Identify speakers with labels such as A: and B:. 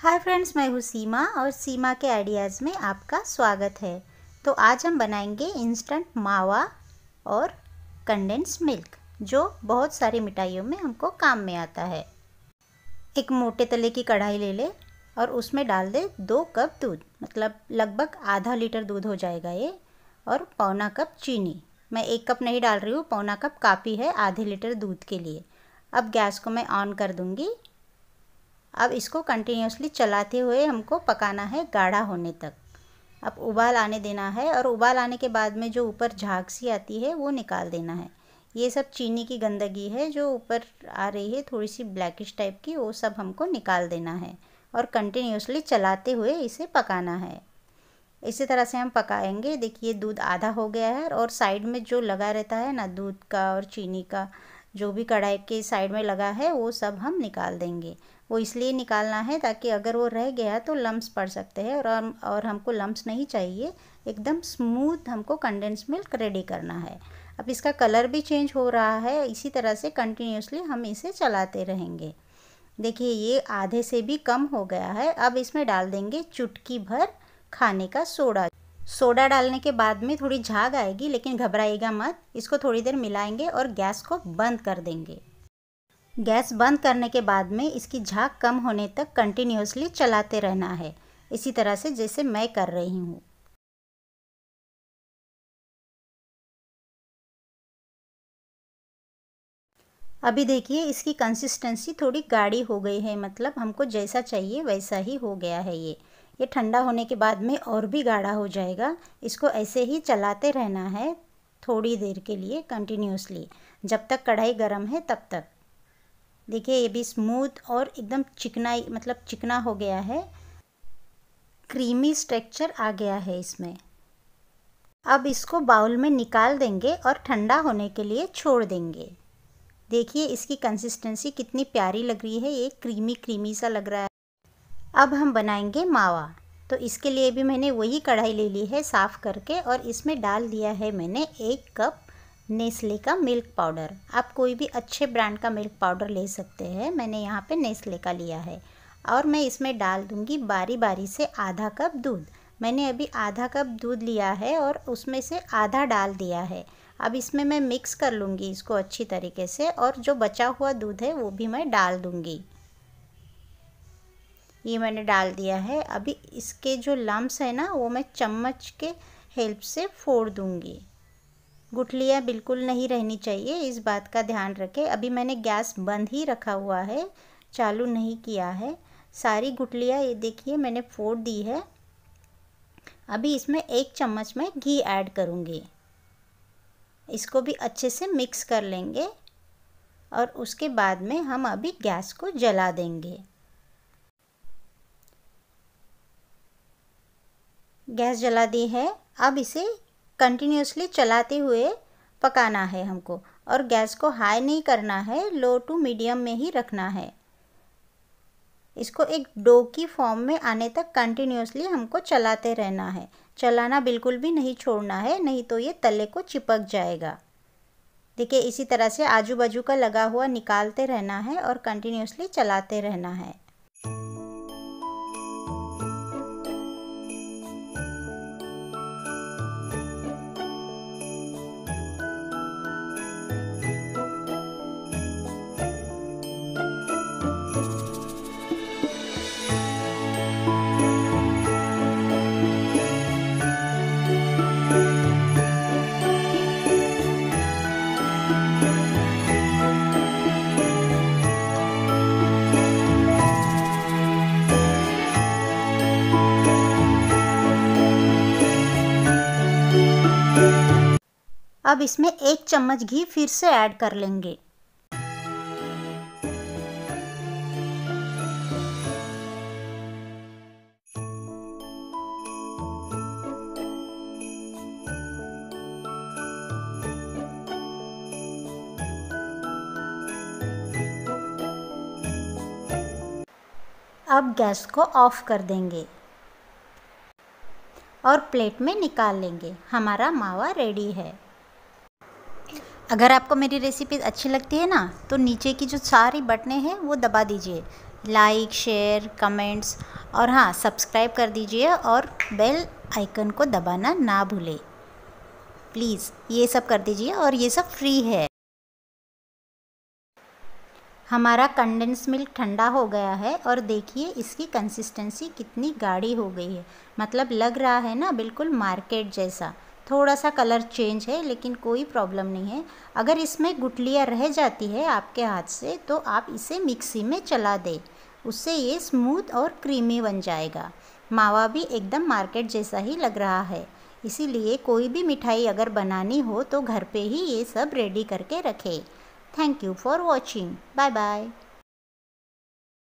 A: hi friends मैं हूँ सीमा और सीमा के आइडियाज़ में आपका स्वागत है तो आज हम बनाएंगे इंस्टेंट मावा और कंडेंस मिल्क जो बहुत सारी मिठाइयों में हमको काम में आता है एक मोटे तले की कढ़ाई ले ले और उसमें डाल दे दो कप दूध मतलब लगभग आधा लीटर दूध हो जाएगा ये और पौना कप चीनी मैं एक कप नहीं डाल रही हूँ पौना कप काफ़ी है आधे लीटर दूध के लिए अब गैस को मैं ऑन कर दूँगी अब इसको कंटिन्यूसली चलाते हुए हमको पकाना है गाढ़ा होने तक अब उबाल आने देना है और उबाल आने के बाद में जो ऊपर झाग सी आती है वो निकाल देना है ये सब चीनी की गंदगी है जो ऊपर आ रही है थोड़ी सी ब्लैकिश टाइप की वो सब हमको निकाल देना है और कंटिन्यूसली चलाते हुए इसे पकाना है इसी तरह से हम पकाएंगे देखिए दूध आधा हो गया है और साइड में जो लगा रहता है ना दूध का और चीनी का जो भी कढ़ाई के साइड में लगा है वो सब हम निकाल देंगे वो इसलिए निकालना है ताकि अगर वो रह गया तो लम्स पड़ सकते हैं और और हमको लम्ब नहीं चाहिए एकदम स्मूथ हमको कंडेंस मिल्क रेडी करना है अब इसका कलर भी चेंज हो रहा है इसी तरह से कंटिन्यूसली हम इसे चलाते रहेंगे देखिए ये आधे से भी कम हो गया है अब इसमें डाल देंगे चुटकी भर खाने का सोडा सोडा डालने के बाद में थोड़ी झाग आएगी लेकिन घबराइएगा मत इसको थोड़ी देर मिलाएंगे और गैस को बंद कर देंगे गैस बंद करने के बाद में इसकी झाग कम होने तक कंटिन्यूसली चलाते रहना है इसी तरह से जैसे मैं कर रही हूँ अभी देखिए इसकी कंसिस्टेंसी थोड़ी गाढ़ी हो गई है मतलब हमको जैसा चाहिए वैसा ही हो गया है ये ये ठंडा होने के बाद में और भी गाढ़ा हो जाएगा इसको ऐसे ही चलाते रहना है थोड़ी देर के लिए कंटिन्यूसली जब तक कढ़ाई गर्म है तब तक देखिए ये भी स्मूथ और एकदम चिकनाई मतलब चिकना हो गया है क्रीमी स्ट्रक्चर आ गया है इसमें अब इसको बाउल में निकाल देंगे और ठंडा होने के लिए छोड़ देंगे देखिए इसकी कंसिस्टेंसी कितनी प्यारी लग रही है ये क्रीमी क्रीमी सा लग रहा है अब हम बनाएंगे मावा तो इसके लिए भी मैंने वही कढ़ाई ले ली है साफ़ करके और इसमें डाल दिया है मैंने एक कप नेस्ले का मिल्क पाउडर आप कोई भी अच्छे ब्रांड का मिल्क पाउडर ले सकते हैं मैंने यहाँ पे नेस्ले का लिया है और मैं इसमें डाल दूँगी बारी बारी से आधा कप दूध मैंने अभी आधा कप दूध लिया है और उसमें से आधा डाल दिया है अब इसमें मैं मिक्स कर लूँगी इसको अच्छी तरीके से और जो बचा हुआ दूध है वो भी मैं डाल दूँगी ये मैंने डाल दिया है अभी इसके जो लम्ब्स है ना वो मैं चम्मच के हेल्प से फोड़ दूँगी गुठलियाँ बिल्कुल नहीं रहनी चाहिए इस बात का ध्यान रखें अभी मैंने गैस बंद ही रखा हुआ है चालू नहीं किया है सारी गुठलियाँ ये देखिए मैंने फोड़ दी है अभी इसमें एक चम्मच में घी ऐड करूँगी इसको भी अच्छे से मिक्स कर लेंगे और उसके बाद में हम अभी गैस को जला देंगे गैस जला दी है अब इसे कंटिन्यूसली चलाते हुए पकाना है हमको और गैस को हाई नहीं करना है लो टू मीडियम में ही रखना है इसको एक डो की फॉर्म में आने तक कंटिन्यूसली हमको चलाते रहना है चलाना बिल्कुल भी नहीं छोड़ना है नहीं तो ये तले को चिपक जाएगा देखिए इसी तरह से आजू बाजू का लगा हुआ निकालते रहना है और कंटिन्यूसली चलाते रहना है अब इसमें एक चम्मच घी फिर से ऐड कर लेंगे अब गैस को ऑफ कर देंगे और प्लेट में निकाल लेंगे हमारा मावा रेडी है अगर आपको मेरी रेसिपी अच्छी लगती है ना तो नीचे की जो सारी बटने हैं वो दबा दीजिए लाइक शेयर कमेंट्स और हाँ सब्सक्राइब कर दीजिए और बेल आइकन को दबाना ना भूले प्लीज़ ये सब कर दीजिए और ये सब फ्री है हमारा कंडेंस मिल्क ठंडा हो गया है और देखिए इसकी कंसिस्टेंसी कितनी गाढ़ी हो गई है मतलब लग रहा है ना बिल्कुल मार्केट जैसा थोड़ा सा कलर चेंज है लेकिन कोई प्रॉब्लम नहीं है अगर इसमें गुटलियाँ रह जाती है आपके हाथ से तो आप इसे मिक्सी में चला दें उससे ये स्मूथ और क्रीमी बन जाएगा मावा भी एकदम मार्केट जैसा ही लग रहा है इसीलिए कोई भी मिठाई अगर बनानी हो तो घर पे ही ये सब रेडी करके रखें thank you for watching bye bye